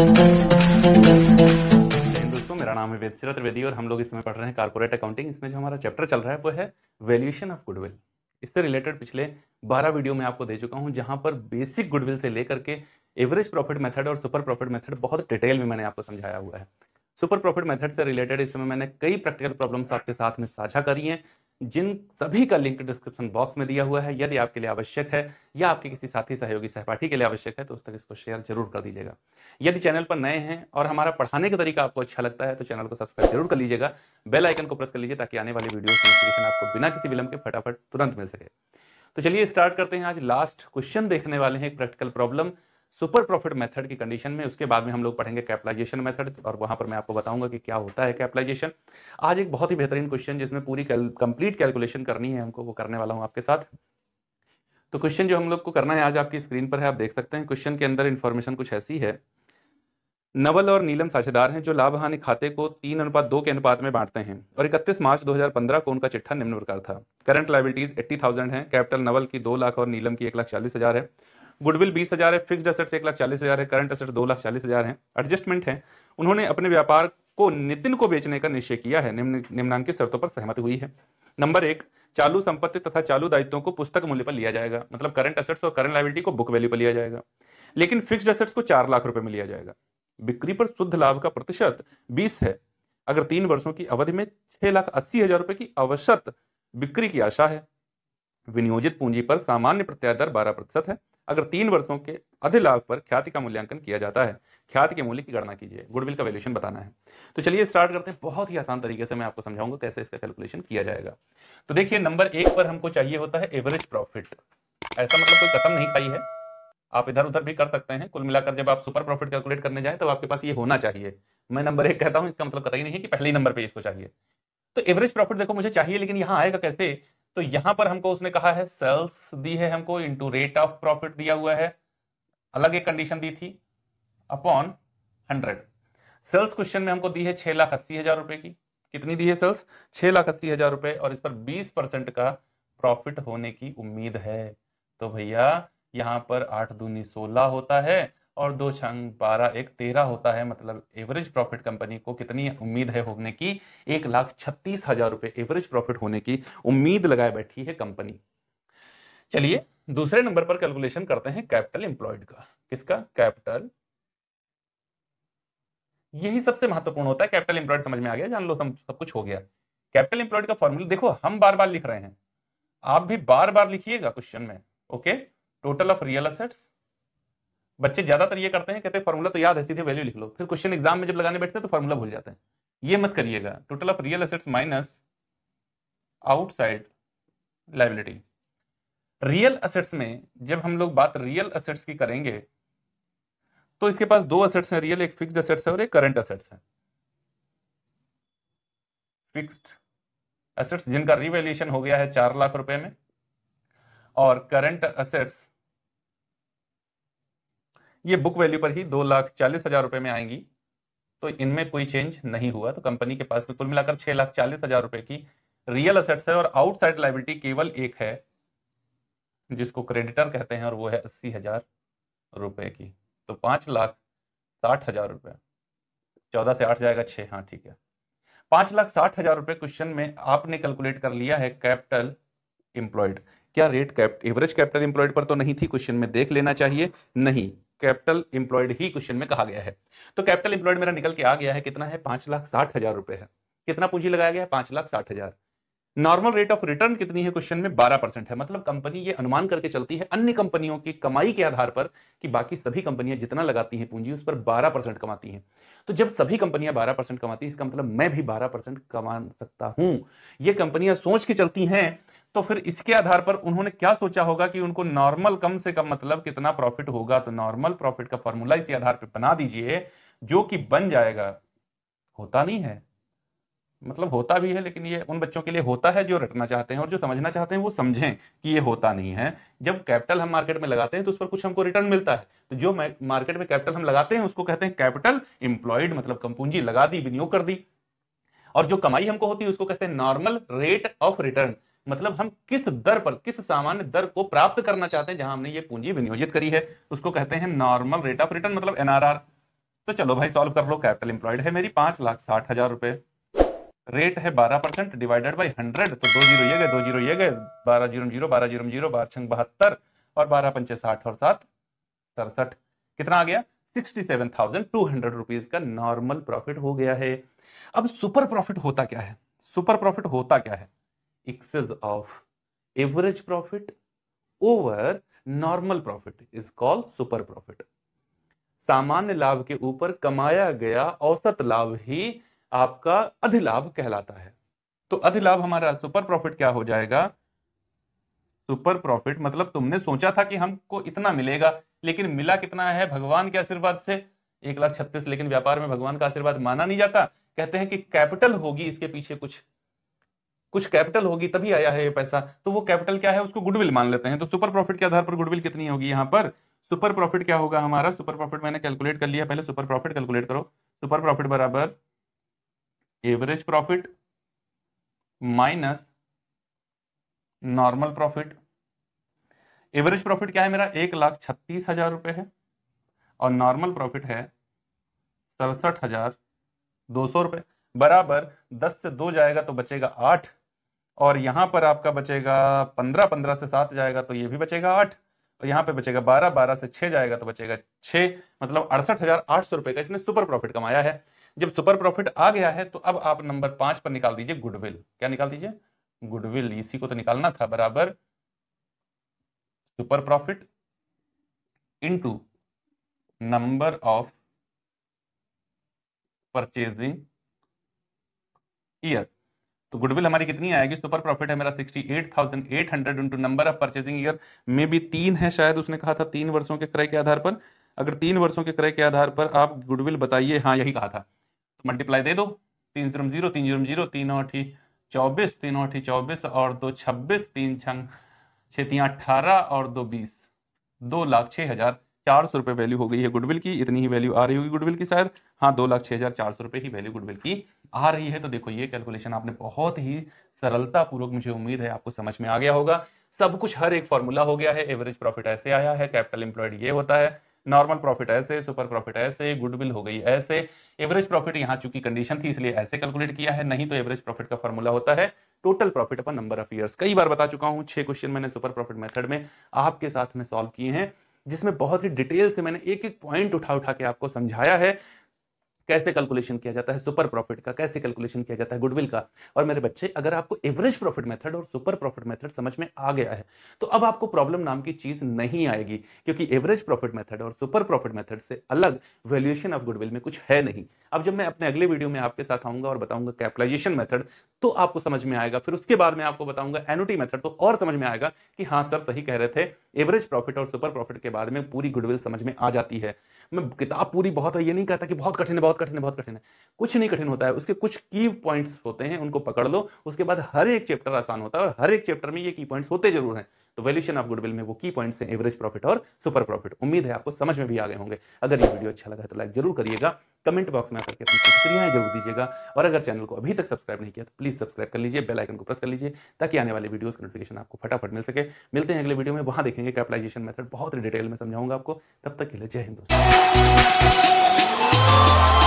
तो दोस्तों मेरा नाम है त्रिवेदी और हम लोग इसमें पढ़ रहे हैं कॉर्पोरेट अकाउंटिंग इसमें जो हमारा चैप्टर चल रहा है वो है वैल्यूएशन ऑफ गुडविल इससे रिलेटेड पिछले 12 वीडियो में आपको दे चुका हूं जहां पर बेसिक गुडविल से लेकर के एवरेज प्रॉफिट मेथड और सुपर प्रॉफिट मेथड बहुत डिटेल में मैंने आपको समझाया हुआ है सुपर प्रॉफिट मेथड से रिलेटेड इसमें मैंने कई प्रैक्टिकल प्रॉब्लम्स आपके साथ में साझा करी हैं जिन सभी का लिंक डिस्क्रिप्शन बॉक्स में दिया हुआ है यदि आपके लिए आवश्यक है या आपके किसी साथी सहयोगी सहपाठी के लिए आवश्यक है तो उस तक इसको शेयर जरूर कर दीजिएगा यदि चैनल पर नए हैं और हमारा पढ़ाने का तरीका आपको अच्छा लगता है तो चैनल को सब्सक्राइब जरूर कर लीजिएगा बेल आइकन को प्रेस कर लीजिए ताकि आने वाली वीडियो नोटिफिकेशन आपको बिना किसी विलंब के फटाफट तुरंत मिल सके तो चलिए स्टार्ट करते हैं आज लास्ट क्वेश्चन देखने वाले हैं एक practical problem super profit method की कंडीशन में उसके बाद में हम लोग पढ़ेंगे कैपिटलाइजेशन मेथड और वहां पर मैं आपको बताऊंगा कि क्या होता है कैपिटलाइजेशन आज एक बहुत ही बेहतरीन क्वेश्चन जिसमें पूरी कंप्लीट कैलकुलेशन करनी है हमको वो करने वाला हूं आपके साथ तो क्वेश्चन जो हम लोग को करना है आज आपकी स्क्रीन पर है आप देख सकते हैं क्वेश्चन के अंदर इन्फॉर्मेशन कुछ ऐसी है नवल और नीलम साझेदार हैं जो लाभ हानि खाते को तीन अनुपात दो के अनुपात में बांटते हैं और 31 मार्च 2015 को उनका चिट्ठा निम्न प्रकार था करंट लाइबिलिटीज 80,000 है कैपिटल नवल की दो लाख और नीलम की एक लाख चालीस हजार है गुडविल बीस हज़ार है फिक्स असेट्स एक लाख चालीस हज़ार है करंट असेट्स दो लाख चालीस हज़ार है एडजस्टमेंट है उन्होंने अपने व्यापार को नितिन को बेचने का निश्चय किया है निम्न निम्नांकित शर्तों पर सहमत हुई है नंबर एक चालू संपत्ति तथा चालू दायित्वों को पुस्तक मूल्य पर लिया जाएगा मतलब करंट असेट्स और करंट लाइबिलिटी को बुक वैल्यू पर लिया जाएगा लेकिन फिक्स्ड असेट्स को चार लाख रुपए में लिया जाएगा बिक्री पर शुद्ध लाभ का प्रतिशत बीस है अगर तीन वर्षों की अवधि में छह लाख अस्सी हजार रुपए की अवशत बिक्री की आशा है विनियोजित पूंजी पर सामान्य प्रत्याय दर बारह प्रतिशत है अगर तीन वर्षों के अधि लाभ पर ख्याति का मूल्यांकन किया जाता है ख्याति के मूल्य की गणना कीजिए गुडविल का वैल्यूशन बताना है तो चलिए स्टार्ट करते हैं बहुत ही आसान तरीके से मैं आपको समझाऊंगा कैसे इसका कैलकुलेशन किया जाएगा तो देखिए नंबर एक पर हमको चाहिए होता है एवरेज प्रॉफिट ऐसा मतलब कोई कसम नहीं खाई है आप इधर उधर भी कर सकते हैं कुल मिलाकर जब आप सुपर प्रॉफिट कैलकुलेट करने जाए तो आपके पास ये होना चाहिए मैं नंबर एक कहता हूँ इसका मतलब कतई नहीं है कि पहले नंबर पर इसको चाहिए तो एवरेज प्रॉफिट देखो मुझे चाहिए लेकिन यहाँ आएगा कैसे तो यहां पर हमको उसने कहा है सेल्स दी है हमको इनटू रेट ऑफ प्रॉफिट दिया हुआ है अलग एक कंडीशन दी थी अपॉन हंड्रेड सेल्स क्वेश्चन में हमको दी है छह लाख अस्सी हजार रुपए की कितनी दी है सेल्स छह लाख अस्सी हजार रुपए और इस पर बीस परसेंट का प्रॉफिट होने की उम्मीद है तो भैया यहां पर आठ दूनी सोलह होता है और दो छंग बारह एक तेरह होता है मतलब एवरेज प्रॉफिट कंपनी को कितनी उम्मीद है होने की एक लाख छत्तीस हजार रुपए एवरेज प्रॉफिट होने की उम्मीद लगाए बैठी है कंपनी चलिए दूसरे नंबर पर कैलकुलेशन करते हैं कैपिटल एम्प्लॉयड का किसका कैपिटल यही सबसे महत्वपूर्ण होता है कैपिटल एम्प्लॉयड समझ में आ गया जान लो सब, सब कुछ हो गया कैपिटल एम्प्लॉयड का फॉर्मूला देखो हम बार बार लिख रहे हैं आप भी बार बार लिखिएगा क्वेश्चन में okay total of real assets बच्चे ज्यादातर ये करते हैं कहते हैं फॉर्मूला तो याद है सीधे वैल्यू लिख लो फिर क्वेश्चन एग्जाम में जब लगाने बैठते हैं तो फॉर्मूला भूल जाते हैं ये मत करिएगा total of real assets minus outside liability real assets में जब हम लोग बात रियल असेट्स की करेंगे तो इसके पास दो असेट्स हैं रियल एक फिक्स्ड असेट्स है और एक करंट असेट्स है फिक्स्ड असेट्स जिनका रिवेल्यूशन हो गया है चार लाख रुपए में और करंट असेट्स ये बुक वैल्यू पर ही दो लाख चालीस हजार रुपए में आएंगी तो इनमें कोई चेंज नहीं हुआ तो कंपनी के पास में कुल मिलाकर छह लाख चालीस हजार रुपए की रियल असेट्स है और आउटसाइड लाइबिलिटी केवल एक है जिसको क्रेडिटर कहते हैं और वो है अस्सी हजार रुपए की तो पांच लाख साठ हजार रुपये चौदह से आठ जाएगा छह हाँ ठीक है पांच लाख साठ हजार रुपये क्वेश्चन में आपने कैलकुलेट कर लिया है कैपिटल इंप्लॉयड क्या rate cap average capital employed पर तो नहीं थी क्वेश्चन में देख लेना चाहिए नहीं कैपिटल इंप्लॉयड ही क्वेश्चन में कहा गया है तो कैपिटल इंप्लॉयड मेरा निकल के आ गया है कितना है पांच लाख साठ हजार रुपए है कितना पूंजी लगाया गया है पांच लाख साठ हजार नॉर्मल रेट ऑफ रिटर्न कितनी है क्वेश्चन में बारह परसेंट है मतलब कंपनी ये अनुमान करके चलती है अन्य कंपनियों की कमाई के आधार पर कि बाकी सभी कंपनियां जितना लगाती हैं पूंजी उस पर बारह परसेंट कमाती हैं तो जब सभी कंपनियां बारह परसेंट कमाती हैं इसका मतलब मैं भी बारह परसेंट कमा सकता हूं ये कंपनियां सोच के चलती हैं तो फिर इसके आधार पर उन्होंने क्या सोचा होगा कि उनको नॉर्मल कम से कम मतलब कितना प्रॉफिट होगा तो नॉर्मल प्रॉफिट का फॉर्मूला इसी आधार पर बना दीजिए जो कि बन जाएगा होता नहीं है मतलब होता भी है लेकिन ये उन बच्चों के लिए होता है जो रटना चाहते हैं और जो समझना चाहते हैं वो समझें कि ये होता नहीं है जब कैपिटल हम मार्केट में लगाते हैं तो उस पर कुछ हमको रिटर्न मिलता है तो जो मार्केट में कैपिटल हम लगाते हैं उसको कहते हैं कैपिटल इंप्लॉयड मतलब कम पूंजी लगा दी विनियोग कर दी और जो कमाई हमको होती है उसको कहते हैं नॉर्मल रेट ऑफ रिटर्न मतलब हम किस दर पर किस सामान्य दर को प्राप्त करना चाहते हैं जहां हमने ये पूंजी विनियोजित करी है उसको कहते हैं नॉर्मल रेट ऑफ रिटर्न मतलब एनआरआर तो चलो भाई सॉल्व कर लो कैपिटल इंप्लॉयड है मेरी पांच लाख साठ हजार रुपए रेट है बारह परसेंट डिवाइडेड बाई हंड्रेड तो दो जीरो ये गए दो जीरो ये गए बारह जीरो जीरो बारह जीरो जीरो बारह छंग बहत्तर और बारह पंचे साठ और सात सड़सठ कितना आ गया sixty seven thousand two hundred rupees का नॉर्मल प्रॉफिट हो गया है अब सुपर प्रॉफिट होता क्या है सुपर प्रॉफिट होता क्या है excess of average profit over normal profit is called super profit. सामान्य लाभ के ऊपर कमाया गया औसत लाभ ही आपका अधिलाभ कहलाता है तो अधिलाभ हमारा सुपर प्रॉफिट क्या हो जाएगा सुपर प्रॉफिट मतलब तुमने सोचा था कि हमको इतना मिलेगा लेकिन मिला कितना है भगवान के आशीर्वाद से एक लाख छत्तीस लेकिन व्यापार में भगवान का आशीर्वाद माना नहीं जाता कहते हैं कि कैपिटल होगी इसके पीछे कुछ कुछ कैपिटल होगी तभी आया है ये पैसा तो वो कैपिटल क्या है उसको गुडविल मान लेते हैं तो सुपर प्रॉफिट के आधार पर गुडविल कितनी होगी यहाँ पर सुपर प्रॉफिट क्या होगा हमारा सुपर प्रॉफिट मैंने कैलकुलेट कर लिया पहले सुपर प्रॉफिट कैलकुलेट करो सुपर प्रॉफिट बराबर average profit minus normal profit average profit क्या है मेरा एक लाख छत्तीस हजार रुपए है और नॉर्मल प्रॉफिट है सड़सठ हजार दो सौ रुपए बराबर दस से दो जाएगा तो बचेगा आठ और यहाँ पर आपका बचेगा पंद्रह पंद्रह से सात जाएगा तो ये भी बचेगा आठ और यहाँ पे बचेगा बारह बारह से छह जाएगा तो बचेगा छह मतलब अड़सठ हजार आठ सौ रुपए का इसने सुपर प्रॉफिट कमाया है जब सुपर प्रॉफिट आ गया है तो अब आप नंबर पांच पर निकाल दीजिए गुडविल क्या निकाल दीजिए गुडविल इसी को तो निकालना था बराबर super profit into number of purchasing year तो गुडविल हमारी कितनी आएगी सुपर प्रॉफिट है मेरा sixty eight thousand eight hundred into number of purchasing year maybe तीन है शायद उसने कहा था तीन वर्षों के क्रय के आधार पर अगर तीन वर्षों के क्रय के आधार पर आप गुडविल बताइए हाँ यही कहा था तो मल्टीप्लाई दे दो तीन जीरो जीरो तीन जीरो जीरो तीन आठ ही चौबीस तीन आठ ही चौबीस और दो छब्बीस तीन छंग छतियाँ अट्ठारह और दो बीस दो लाख छः हज़ार चार सौ रुपये वैल्यू हो गई है गुडविल की इतनी ही वैल्यू आ रही होगी गुडविल की शायद हाँ दो लाख छः हज़ार चार सौ रुपये की वैल्यू गुडविल की आ रही है तो देखो ये कैलकुलेशन आपने बहुत ही सरलतापूर्वक मुझे उम्मीद है आपको समझ में आ गया होगा सब कुछ हर एक फॉर्मूला हो गया है एवरेज प्रॉफिट ऐसे आया है कैपिटल एम्प्लॉयड ये होता है नॉर्मल प्रॉफिट ऐसे सुपर प्रॉफिट ऐसे गुडविल हो गई ऐसे एवरेज प्रॉफिट यहाँ चूंकि कंडीशन थी इसलिए ऐसे कैलकुलेट किया है नहीं तो एवरेज प्रॉफिट का फॉर्मूला होता है टोटल प्रॉफिट अपन नंबर ऑफ ईयर्स कई बार बता चुका हूँ छह क्वेश्चन मैंने सुपर प्रॉफिट मेथड में आपके साथ में सॉल्व किए हैं जिसमें बहुत ही डिटेल से मैंने एक एक पॉइंट उठा उठा के आपको समझाया है कैसे कैलकुलेशन किया जाता है सुपर प्रॉफिट का कैसे कैलकुलेशन किया जाता है गुडविल का और मेरे बच्चे अगर आपको एवरेज प्रॉफिट मेथड और सुपर प्रॉफिट मेथड समझ में आ गया है तो अब आपको प्रॉब्लम नाम की चीज नहीं आएगी क्योंकि एवरेज प्रॉफिट मेथड और सुपर प्रॉफिट मेथड से अलग वैल्यूएशन ऑफ गुडविल में कुछ है नहीं अब जब मैं अपने अगले वीडियो में आपके साथ आऊंगा और बताऊंगा कैपिटलाइजेशन मेथड तो आपको समझ में आएगा फिर उसके बाद में आपको बताऊंगा एनुटी मेथड तो और समझ में आएगा कि हाँ सर सही कह रहे थे एवरेज प्रॉफिट और सुपर प्रॉफिट के बाद में पूरी गुडविल समझ में आ जाती है मैं किताब पूरी बहुत है ये नहीं कहता कि बहुत कठिन है बहुत कठिन है बहुत कठिन है कुछ नहीं कठिन होता है उसके कुछ की पॉइंट्स होते हैं उनको पकड़ लो उसके बाद हर एक चैप्टर आसान होता है और हर एक चैप्टर में ये की पॉइंट्स होते जरूर हैं तो वैल्यूशन ऑफ गुडविल में वो की पॉइंट्स हैं एवरेज प्रॉफिट और सुपर प्रॉफिट उम्मीद है आपको समझ में भी आ गए होंगे अगर ये वीडियो अच्छा लगा तो लाइक जरूर करिएगा कमेंट बॉक्स में करके अपनी प्रतिक्रियाएं जरूर दीजिएगा और अगर चैनल को अभी तक सब्सक्राइब नहीं किया तो प्लीज सब्सक्राइब कर लीजिए बेल आइकन को प्रेस कर लीजिए ताकि आने वाले वीडियोस का नोटिफिकेशन आपको फटाफट मिल सके मिलते हैं अगले वीडियो में वहां देखेंगे कैपिटलाइजेशन मेथड बहुत ही डिटेल में समझाऊंगा आपको तब तक के लिए जय हिंद दोस्तों